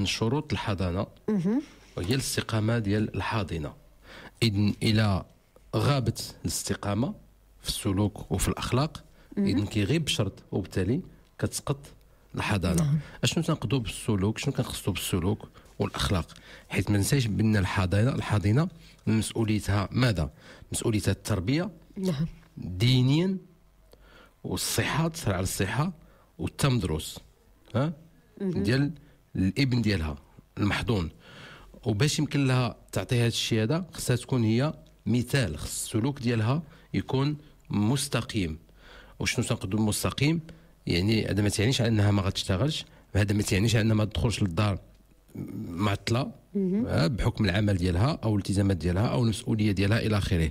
من شروط الحضانه وهي الاستقامه ديال الحاضنه اذن الى غابت الاستقامه في السلوك وفي الاخلاق اذن كيغيب شرط وبالتالي كتسقط الحضانه نعم. اشنو تنقدو بالسلوك شنو كنقصدو بالسلوك والاخلاق حيت ما ننساش بان الحاضنه الحاضنه مسؤوليتها ماذا مسؤوليتها التربيه نعم. دينيا والصحه تسرع على الصحه والتمدرس ها ديال الابن ديالها المحضون وباش يمكن لها تعطي هذا الشيء هذا خصها تكون هي مثال خص السلوك ديالها يكون مستقيم وشنو تنقدو المستقيم يعني هذا ما تعنيش انها ما غتشتغلش هذا ما تعنيش انها ما تدخلش للدار معطله آه، بحكم العمل ديالها او الالتزامات ديالها او المسؤوليه ديالها الى اخره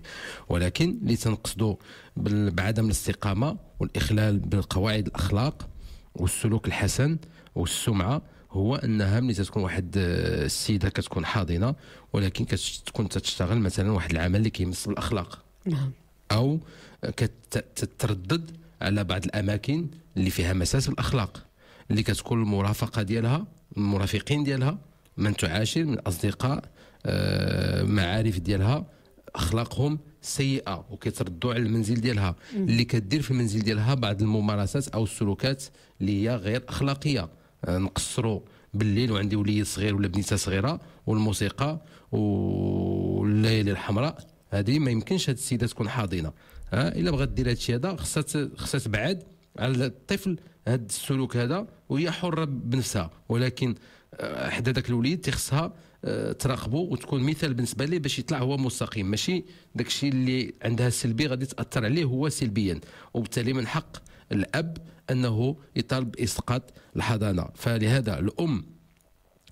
ولكن اللي تنقصدو بعدم الاستقامه والاخلال بالقواعد الاخلاق والسلوك الحسن والسمعه هو انها ملي تكون واحد آه، السيده كتكون حاضنه ولكن كتكون تشتغل مثلا واحد العمل اللي كيمس بالاخلاق نعم او كتتردد على بعض الاماكن اللي فيها مساس بالاخلاق اللي كتكون المرافقه ديالها المرافقين ديالها من تعاشر من اصدقاء آه، معارف ديالها اخلاقهم سيئه وكيتردوا على المنزل ديالها اللي كدير في المنزل ديالها بعض الممارسات او السلوكات اللي هي غير اخلاقيه آه، نقصروا بالليل وعندي وليد صغير ولا بنيته صغيره والموسيقى والليالي الحمراء هذه ما يمكنش هذه السيده تكون حاضنه ها آه، الا بغات دير الشيء هذا خصها خصها تبعد على الطفل هذا السلوك هذا وهي حره بنفسها ولكن حدا داك الوليد تيخصها آه، تراقبه وتكون مثال بالنسبه ليه باش يطلع هو مستقيم ماشي داك الشيء اللي عندها سلبي غادي تاثر عليه هو سلبيا وبالتالي من حق الاب انه يطالب باسقاط الحضانه فلهذا الام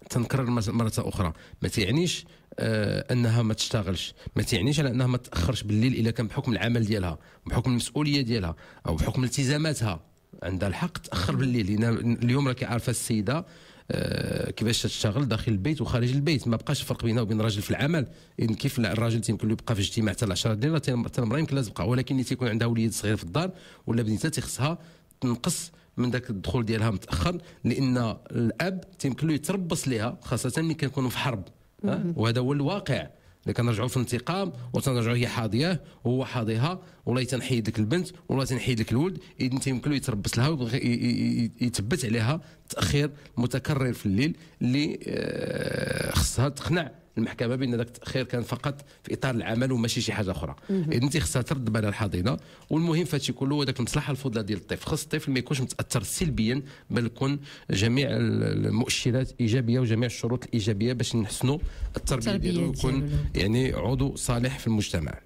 تنكرر مره اخرى ما تعنيش آه انها ما تشتغلش ما تعنيش على انها ما تاخرش بالليل الا كان بحكم العمل ديالها بحكم المسؤوليه ديالها او بحكم التزاماتها عندها الحق تاخر بالليل لان اليوم راكي عارفه السيده آه، كيفاش تشتغل داخل البيت وخارج البيت ما بقاش الفرق بينها وبين الراجل في العمل إن كيف الراجل تيمكن له يبقى في اجتماع حتى 10 ديال حتى المراه يمكن لها تبقى ولكن تيكون عندها وليد صغير في الدار ولا بنتها تيخصها تنقص من ذاك الدخول ديالها متاخر لان الاب تيمكن له يتربص ليها خاصه ملي كنكونوا في حرب وهذا هو الواقع اللي كنرجعوا في الانتقام وتنرجعوا هي حاضيه وهو حاضيها والله تنحيد لك البنت والله تنحيد لك الولد اذا تيمكن له يتربص لها يتبت عليها تاخير متكرر في الليل اللي آه، خصها تقنع المحكمه بان ذاك التاخير كان فقط في اطار العمل وماشي شي حاجه اخرى اذا انت خصها ترد بال الحاضنه والمهم فهادشي كله هو ذاك المصلحه الفضلى ديال الطفل خص الطفل ما يكونش متاثر سلبيا بل يكون جميع المؤشرات ايجابيه وجميع الشروط الايجابيه باش نحسنوا التربيه ديالو ويكون يعني عضو صالح في المجتمع